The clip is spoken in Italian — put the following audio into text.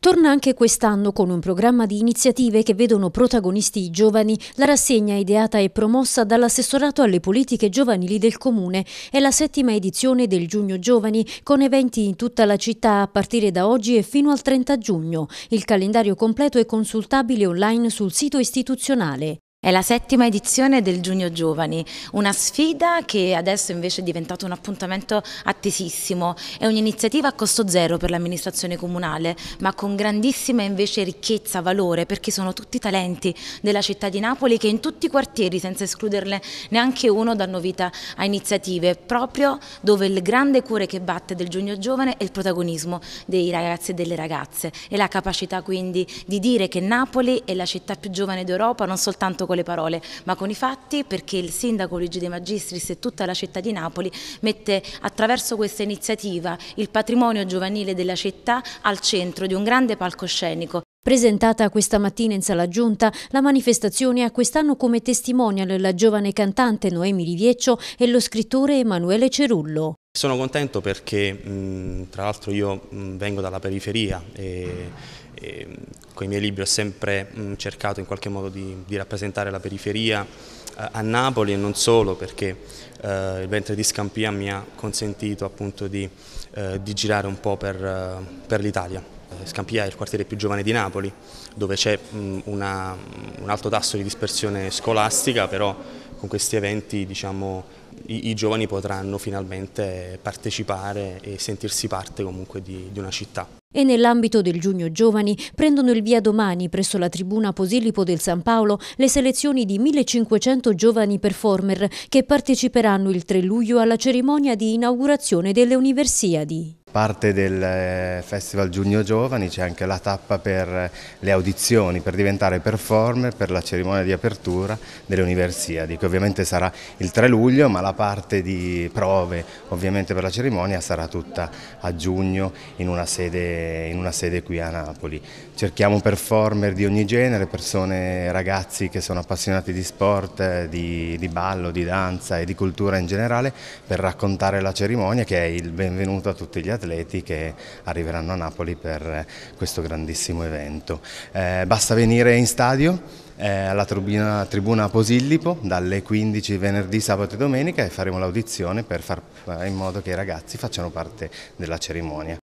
Torna anche quest'anno con un programma di iniziative che vedono protagonisti i giovani. La rassegna ideata e promossa dall'assessorato alle politiche giovanili del Comune è la settima edizione del Giugno Giovani con eventi in tutta la città a partire da oggi e fino al 30 giugno. Il calendario completo è consultabile online sul sito istituzionale. È la settima edizione del Giugno Giovani, una sfida che adesso invece è diventato un appuntamento attesissimo. È un'iniziativa a costo zero per l'amministrazione comunale, ma con grandissima invece ricchezza, valore, perché sono tutti talenti della città di Napoli che in tutti i quartieri, senza escluderne neanche uno, danno vita a iniziative, proprio dove il grande cuore che batte del Giugno Giovane è il protagonismo dei ragazzi e delle ragazze e la capacità quindi di dire che Napoli è la città più giovane d'Europa, non soltanto con con le parole ma con i fatti perché il sindaco Luigi De Magistris e tutta la città di Napoli mette attraverso questa iniziativa il patrimonio giovanile della città al centro di un grande palcoscenico Presentata questa mattina in sala giunta, la manifestazione ha quest'anno come testimonial la giovane cantante Noemi Rivieccio e lo scrittore Emanuele Cerullo. Sono contento perché mh, tra l'altro io mh, vengo dalla periferia e, e con i miei libri ho sempre mh, cercato in qualche modo di, di rappresentare la periferia eh, a Napoli e non solo perché eh, il ventre di Scampia mi ha consentito appunto di, eh, di girare un po' per, eh, per l'Italia. Eh, Scampia è il quartiere più giovane di Napoli dove c'è un alto tasso di dispersione scolastica però con questi eventi diciamo, i, i, giovani potranno finalmente partecipare e sentirsi parte comunque di, di una città. E nell'ambito del Giugno Giovani prendono il via domani presso la tribuna Posillipo del San Paolo le selezioni di 1500 giovani performer che parteciperanno il 3 luglio alla cerimonia di inaugurazione delle Universiadi parte del eh, Festival Giugno Giovani c'è anche la tappa per eh, le audizioni, per diventare performer per la cerimonia di apertura delle Universiadi, che ovviamente sarà il 3 luglio, ma la parte di prove ovviamente per la cerimonia sarà tutta a giugno in una sede, in una sede qui a Napoli. Cerchiamo performer di ogni genere, persone, ragazzi che sono appassionati di sport, eh, di, di ballo, di danza e di cultura in generale, per raccontare la cerimonia che è il benvenuto a tutti gli atleti atleti che arriveranno a Napoli per eh, questo grandissimo evento. Eh, basta venire in stadio eh, alla tribuna, tribuna Posillipo dalle 15 venerdì, sabato e domenica e faremo l'audizione per far eh, in modo che i ragazzi facciano parte della cerimonia.